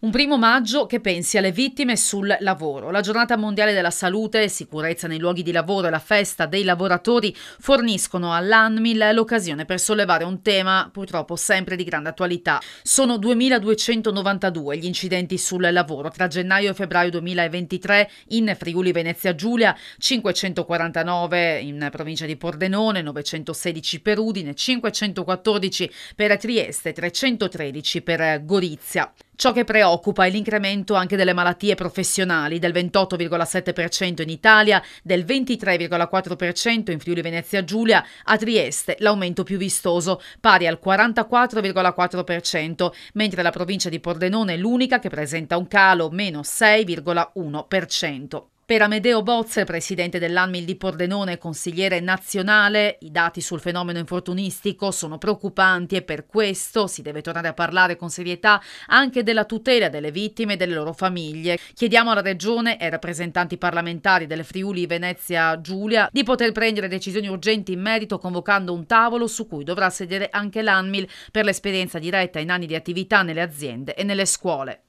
Un primo maggio che pensi alle vittime sul lavoro. La giornata mondiale della salute, e sicurezza nei luoghi di lavoro e la festa dei lavoratori forniscono all'ANMIL l'occasione per sollevare un tema purtroppo sempre di grande attualità. Sono 2292 gli incidenti sul lavoro tra gennaio e febbraio 2023 in Friuli Venezia Giulia, 549 in provincia di Pordenone, 916 per Udine, 514 per Trieste, 313 per Gorizia. Ciò che preoccupa è l'incremento anche delle malattie professionali del 28,7% in Italia, del 23,4% in Friuli Venezia Giulia, a Trieste l'aumento più vistoso, pari al 44,4%, mentre la provincia di Pordenone è l'unica che presenta un calo, meno 6,1%. Per Amedeo Bozze, presidente dell'ANMIL di Pordenone e consigliere nazionale, i dati sul fenomeno infortunistico sono preoccupanti e per questo si deve tornare a parlare con serietà anche della tutela delle vittime e delle loro famiglie. Chiediamo alla Regione e ai rappresentanti parlamentari delle Friuli Venezia Giulia di poter prendere decisioni urgenti in merito convocando un tavolo su cui dovrà sedere anche l'ANMIL per l'esperienza diretta in anni di attività nelle aziende e nelle scuole.